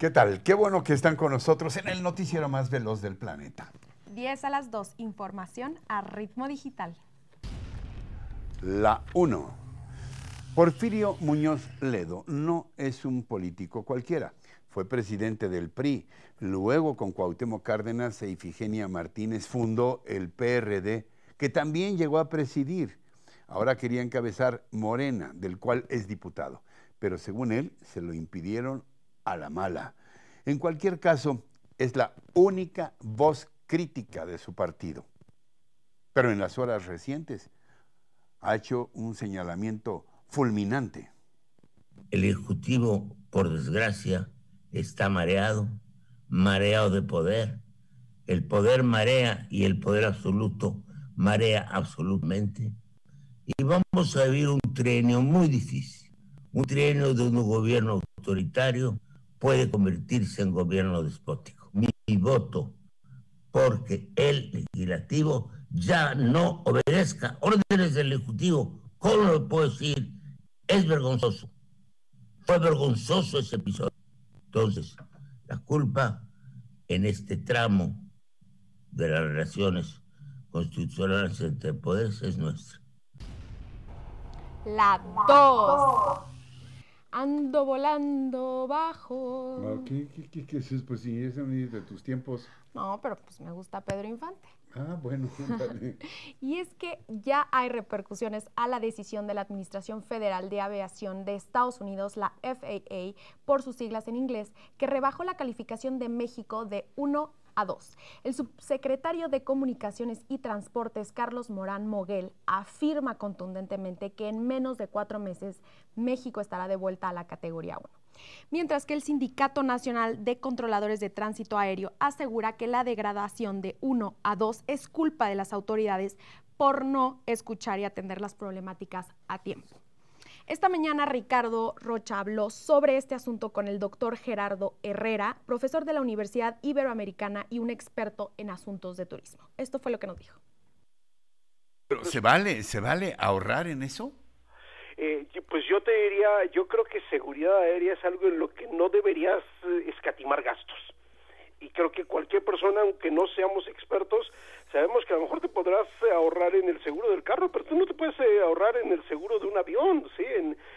¿Qué tal? Qué bueno que están con nosotros en el noticiero más veloz del planeta. 10 a las 2, información a ritmo digital. La 1. Porfirio Muñoz Ledo no es un político cualquiera. Fue presidente del PRI. Luego, con Cuauhtémoc Cárdenas e Ifigenia Martínez, fundó el PRD, que también llegó a presidir. Ahora quería encabezar Morena, del cual es diputado. Pero según él, se lo impidieron a la mala. En cualquier caso, es la única voz crítica de su partido. Pero en las horas recientes ha hecho un señalamiento fulminante. El Ejecutivo, por desgracia, está mareado, mareado de poder. El poder marea y el poder absoluto marea absolutamente. Y vamos a vivir un trienio muy difícil, un trienio de un gobierno autoritario, puede convertirse en gobierno despótico. Mi, voto porque el legislativo ya no obedezca órdenes del Ejecutivo. ¿Cómo lo puedo decir? Es vergonzoso. Fue vergonzoso ese episodio. Entonces, la culpa en este tramo de las relaciones constitucionales entre poderes es nuestra. La dos. Ando volando bajo. ¿qué, qué, qué, Pues si es de tus tiempos. No, pero pues me gusta Pedro Infante. Ah, bueno. y es que ya hay repercusiones a la decisión de la Administración Federal de Aviación de Estados Unidos, la FAA, por sus siglas en inglés, que rebajó la calificación de México de 1 a dos. El subsecretario de Comunicaciones y Transportes, Carlos Morán Moguel, afirma contundentemente que en menos de cuatro meses México estará de vuelta a la categoría 1 mientras que el Sindicato Nacional de Controladores de Tránsito Aéreo asegura que la degradación de 1 a 2 es culpa de las autoridades por no escuchar y atender las problemáticas a tiempo. Esta mañana Ricardo Rocha habló sobre este asunto con el doctor Gerardo Herrera, profesor de la Universidad Iberoamericana y un experto en asuntos de turismo. Esto fue lo que nos dijo. Pero, ¿Se vale, se vale ahorrar en eso? Eh, pues yo te diría, yo creo que seguridad aérea es algo en lo que no deberías eh, escatimar gastos y creo que cualquier persona, aunque no seamos expertos, sabemos que a lo mejor te podrás eh, ahorrar en el seguro del carro, pero tú no te puedes eh, ahorrar en el seguro de un avión, ¿sí?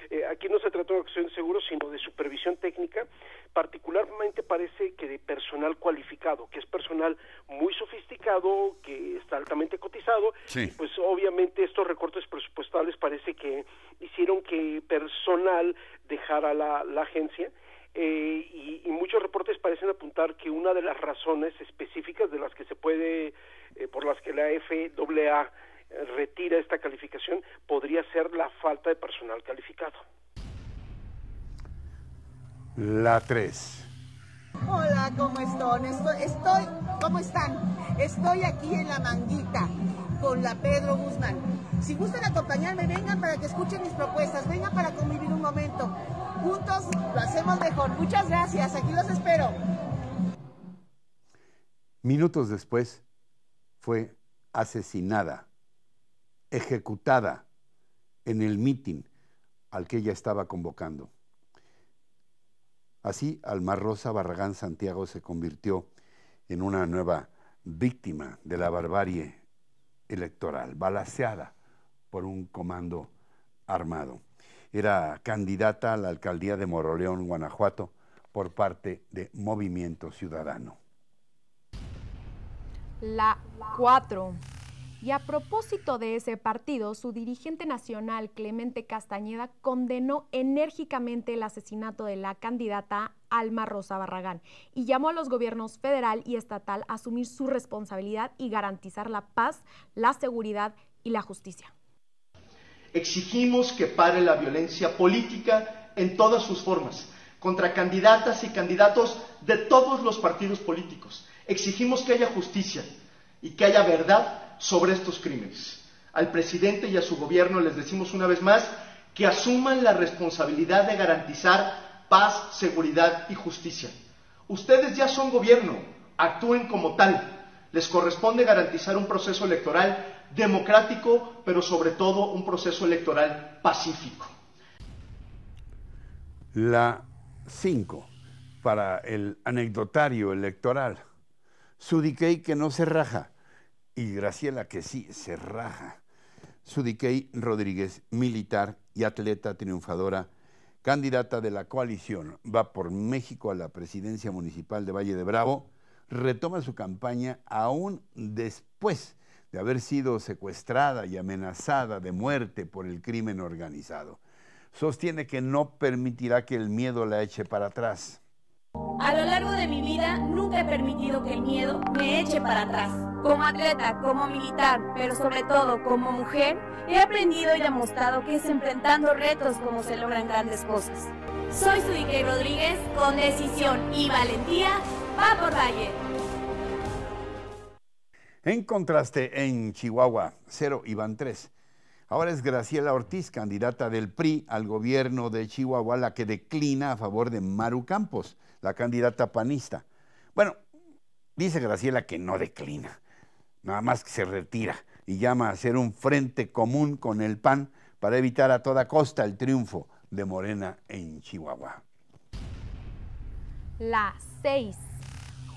Eh, aquí no se trata de acción de seguro, sino de supervisión técnica, particularmente parece que de personal cualificado, que es personal muy sofisticado, que está altamente cotizado, pues obviamente estos recortes presupuestales parece que hicieron que personal dejara la agencia, eh, y, muchos reportes parecen apuntar que una de las razones específicas de las que se puede, eh, por las que la FAA retira esta calificación, podría ser la falta de personal calificado. La 3. Hola, estoy, ¿cómo están? Estoy aquí en la manguita con la Pedro Guzmán. Si gustan acompañarme, vengan para que escuchen mis propuestas, vengan para convivir un momento. Juntos lo hacemos mejor. Muchas gracias, aquí los espero. Minutos después fue asesinada, ejecutada en el mitin al que ella estaba convocando. Así, Almar Rosa Barragán Santiago se convirtió en una nueva víctima de la barbarie electoral, balaseada por un comando armado. Era candidata a la alcaldía de Moroleón, Guanajuato, por parte de Movimiento Ciudadano. La 4. Y a propósito de ese partido, su dirigente nacional, Clemente Castañeda, condenó enérgicamente el asesinato de la candidata Alma Rosa Barragán y llamó a los gobiernos federal y estatal a asumir su responsabilidad y garantizar la paz, la seguridad y la justicia. Exigimos que pare la violencia política en todas sus formas, contra candidatas y candidatos de todos los partidos políticos. Exigimos que haya justicia y que haya verdad sobre estos crímenes. Al presidente y a su gobierno les decimos una vez más que asuman la responsabilidad de garantizar paz, seguridad y justicia. Ustedes ya son gobierno, actúen como tal. Les corresponde garantizar un proceso electoral democrático, pero sobre todo un proceso electoral pacífico. La 5 para el anecdotario electoral. Sudiquei que no se raja y Graciela que sí se raja. Rodríguez, militar y atleta triunfadora, candidata de la coalición, va por México a la presidencia municipal de Valle de Bravo, retoma su campaña aún después de haber sido secuestrada y amenazada de muerte por el crimen organizado. Sostiene que no permitirá que el miedo la eche para atrás. A lo largo de mi vida nunca he permitido que el miedo me eche para atrás. Como atleta, como militar, pero sobre todo como mujer, he aprendido y demostrado que es enfrentando retos como se logran grandes cosas. Soy Suique Rodríguez, con decisión y valentía, va por Valle. En contraste, en Chihuahua, 0 y van 3. Ahora es Graciela Ortiz, candidata del PRI al gobierno de Chihuahua, la que declina a favor de Maru Campos, la candidata panista. Bueno, dice Graciela que no declina, nada más que se retira y llama a hacer un frente común con el PAN para evitar a toda costa el triunfo de Morena en Chihuahua. La 6.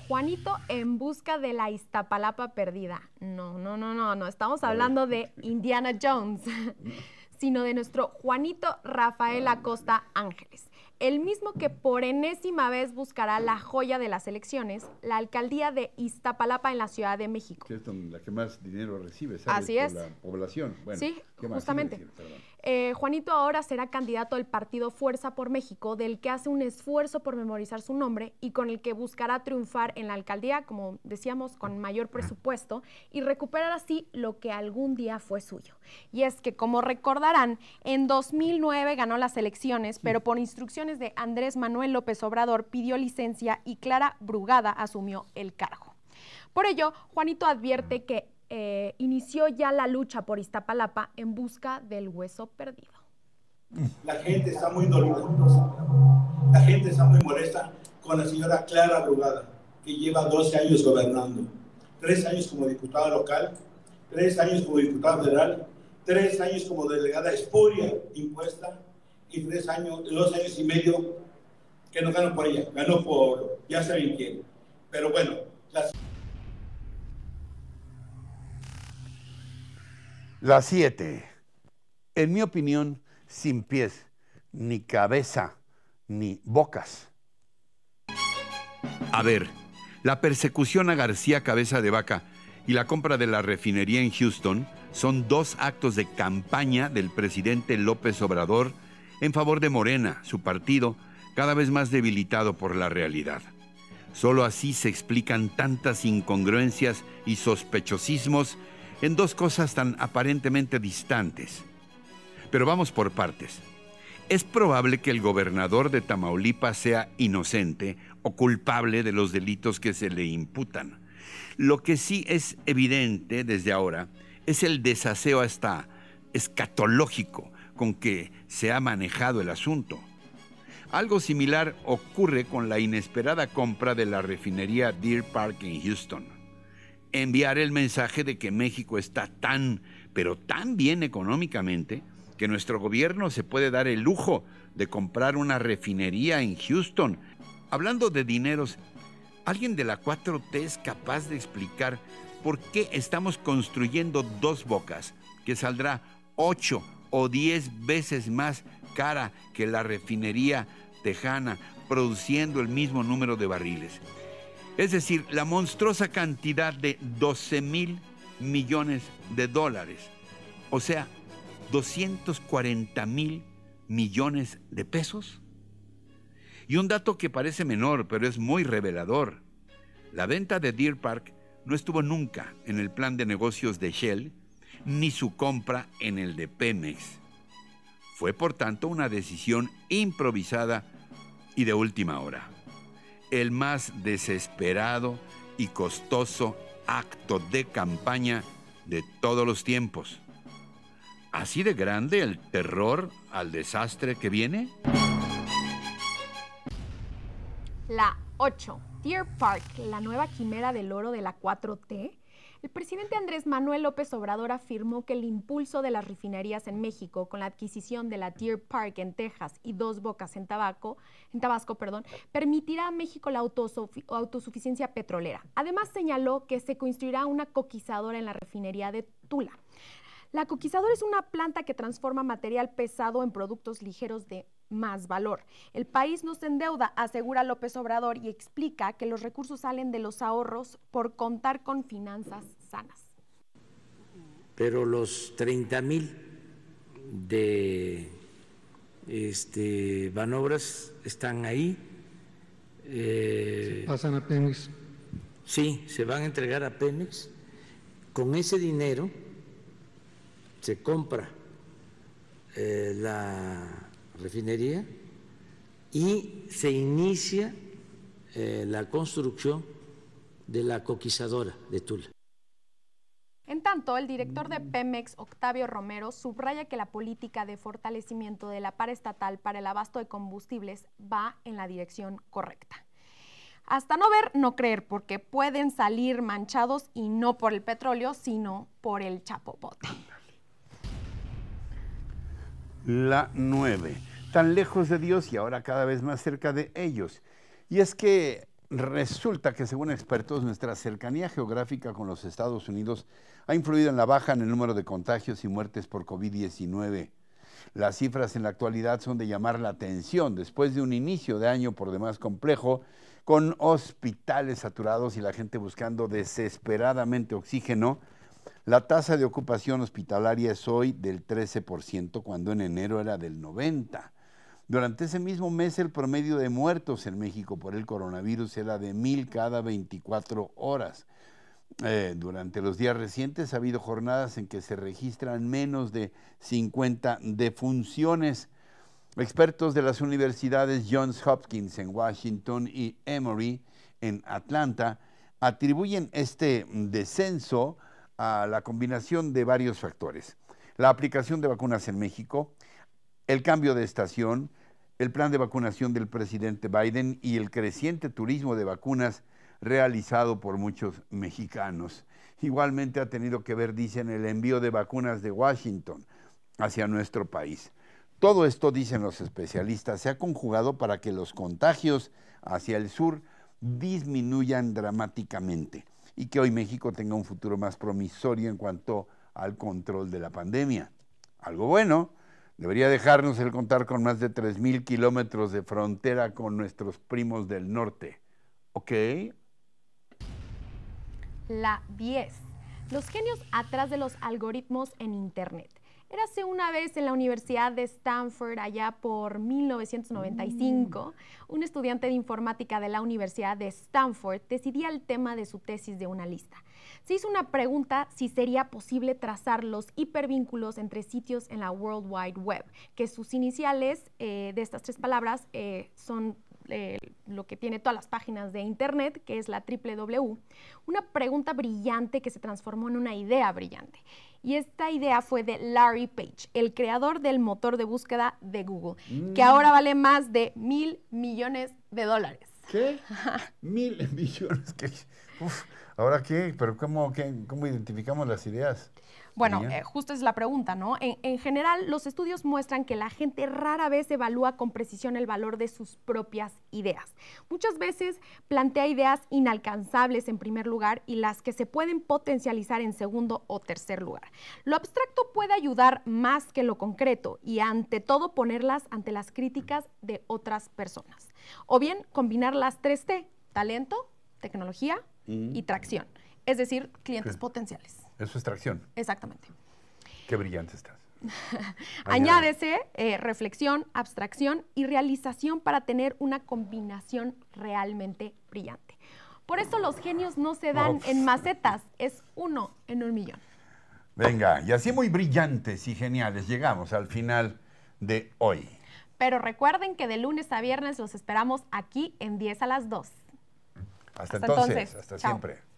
Juanito en busca de la Iztapalapa perdida. No, no, no, no, no. Estamos hablando de Indiana Jones, sino de nuestro Juanito Rafael Acosta Ángeles el mismo que por enésima vez buscará la joya de las elecciones, la alcaldía de Iztapalapa en la Ciudad de México. Que es la que más dinero recibe, ¿sabes? Así es. la población. Bueno, sí, justamente. Eh, Juanito ahora será candidato del partido Fuerza por México, del que hace un esfuerzo por memorizar su nombre y con el que buscará triunfar en la alcaldía, como decíamos, con mayor presupuesto y recuperar así lo que algún día fue suyo. Y es que, como recordarán, en 2009 ganó las elecciones, pero por instrucciones de Andrés Manuel López Obrador pidió licencia y Clara Brugada asumió el cargo. Por ello, Juanito advierte que eh, inició ya la lucha por Iztapalapa en busca del hueso perdido. La gente está muy dolida, la gente está muy molesta con la señora Clara Brugada, que lleva 12 años gobernando, 3 años como diputada local, 3 años como diputada federal, 3 años como delegada espuria impuesta y 3 años, 2 años y medio que no ganó por ella, ganó por ya saben quién. Pero bueno, las... La 7. En mi opinión, sin pies, ni cabeza, ni bocas. A ver, la persecución a García Cabeza de Vaca y la compra de la refinería en Houston son dos actos de campaña del presidente López Obrador en favor de Morena, su partido, cada vez más debilitado por la realidad. Solo así se explican tantas incongruencias y sospechosismos en dos cosas tan aparentemente distantes. Pero vamos por partes. Es probable que el gobernador de Tamaulipas sea inocente o culpable de los delitos que se le imputan. Lo que sí es evidente desde ahora es el desaseo hasta escatológico con que se ha manejado el asunto. Algo similar ocurre con la inesperada compra de la refinería Deer Park en Houston enviar el mensaje de que México está tan, pero tan bien económicamente, que nuestro gobierno se puede dar el lujo de comprar una refinería en Houston. Hablando de dineros, ¿alguien de la 4T es capaz de explicar por qué estamos construyendo dos bocas que saldrá 8 o diez veces más cara que la refinería tejana, produciendo el mismo número de barriles? Es decir, la monstruosa cantidad de 12 mil millones de dólares. O sea, 240 mil millones de pesos. Y un dato que parece menor, pero es muy revelador. La venta de Deer Park no estuvo nunca en el plan de negocios de Shell, ni su compra en el de Pemex. Fue por tanto una decisión improvisada y de última hora el más desesperado y costoso acto de campaña de todos los tiempos. ¿Así de grande el terror al desastre que viene? La 8. Deer Park, la nueva quimera del oro de la 4T, el presidente Andrés Manuel López Obrador afirmó que el impulso de las refinerías en México con la adquisición de la Deer Park en Texas y Dos Bocas en, Tabaco, en Tabasco perdón, permitirá a México la autosuficiencia petrolera. Además señaló que se construirá una coquizadora en la refinería de Tula. La coquizadora es una planta que transforma material pesado en productos ligeros de más valor. El país no se endeuda, asegura López Obrador y explica que los recursos salen de los ahorros por contar con finanzas sanas. Pero los 30 mil de este, manobras están ahí. Eh, pasan a Pemex. Sí, se van a entregar a Pemex. Con ese dinero se compra eh, la refinería y se inicia eh, la construcción de la coquizadora de Tula. En tanto, el director de Pemex, Octavio Romero, subraya que la política de fortalecimiento de la par estatal para el abasto de combustibles va en la dirección correcta. Hasta no ver, no creer, porque pueden salir manchados y no por el petróleo, sino por el chapopote la 9. Tan lejos de Dios y ahora cada vez más cerca de ellos. Y es que resulta que según expertos nuestra cercanía geográfica con los Estados Unidos ha influido en la baja en el número de contagios y muertes por COVID-19. Las cifras en la actualidad son de llamar la atención después de un inicio de año por demás complejo, con hospitales saturados y la gente buscando desesperadamente oxígeno la tasa de ocupación hospitalaria es hoy del 13%, cuando en enero era del 90%. Durante ese mismo mes el promedio de muertos en México por el coronavirus era de mil cada 24 horas. Eh, durante los días recientes ha habido jornadas en que se registran menos de 50 defunciones. Expertos de las universidades Johns Hopkins en Washington y Emory en Atlanta atribuyen este descenso a la combinación de varios factores. La aplicación de vacunas en México, el cambio de estación, el plan de vacunación del presidente Biden y el creciente turismo de vacunas realizado por muchos mexicanos. Igualmente ha tenido que ver, dicen, el envío de vacunas de Washington hacia nuestro país. Todo esto, dicen los especialistas, se ha conjugado para que los contagios hacia el sur disminuyan dramáticamente y que hoy México tenga un futuro más promisorio en cuanto al control de la pandemia. Algo bueno, debería dejarnos el contar con más de 3.000 kilómetros de frontera con nuestros primos del norte. ¿Ok? La 10. Los genios atrás de los algoritmos en Internet. Érase una vez en la Universidad de Stanford, allá por 1995, mm. un estudiante de informática de la Universidad de Stanford decidía el tema de su tesis de una lista. Se hizo una pregunta si sería posible trazar los hipervínculos entre sitios en la World Wide Web, que sus iniciales eh, de estas tres palabras eh, son eh, lo que tiene todas las páginas de Internet, que es la www, una pregunta brillante que se transformó en una idea brillante. Y esta idea fue de Larry Page, el creador del motor de búsqueda de Google, mm. que ahora vale más de mil millones de dólares. ¿Qué? mil millones. ¿Ahora qué? ¿Pero cómo, qué, cómo identificamos las ideas? Bueno, eh, justo es la pregunta, ¿no? En, general, los estudios muestran que la gente rara vez evalúa con precisión el valor de sus propias ideas. Muchas veces plantea ideas inalcanzables en primer lugar y las que se pueden potencializar en segundo o tercer lugar. Lo abstracto puede ayudar más que lo concreto y ante todo ponerlas ante las críticas de otras personas. O bien combinar las tres t talento, tecnología mm. y, tracción, es decir, clientes potenciales. Es su extracción. Exactamente. Qué brillante estás. Añádese eh, reflexión, abstracción y realización para tener una combinación realmente brillante. Por eso los genios no se dan en macetas, es uno en un millón. Venga, y así muy brillantes y geniales llegamos al final de hoy. Pero recuerden que de lunes a viernes los esperamos aquí en 10 a las 2. Hasta, entonces, hasta siempre.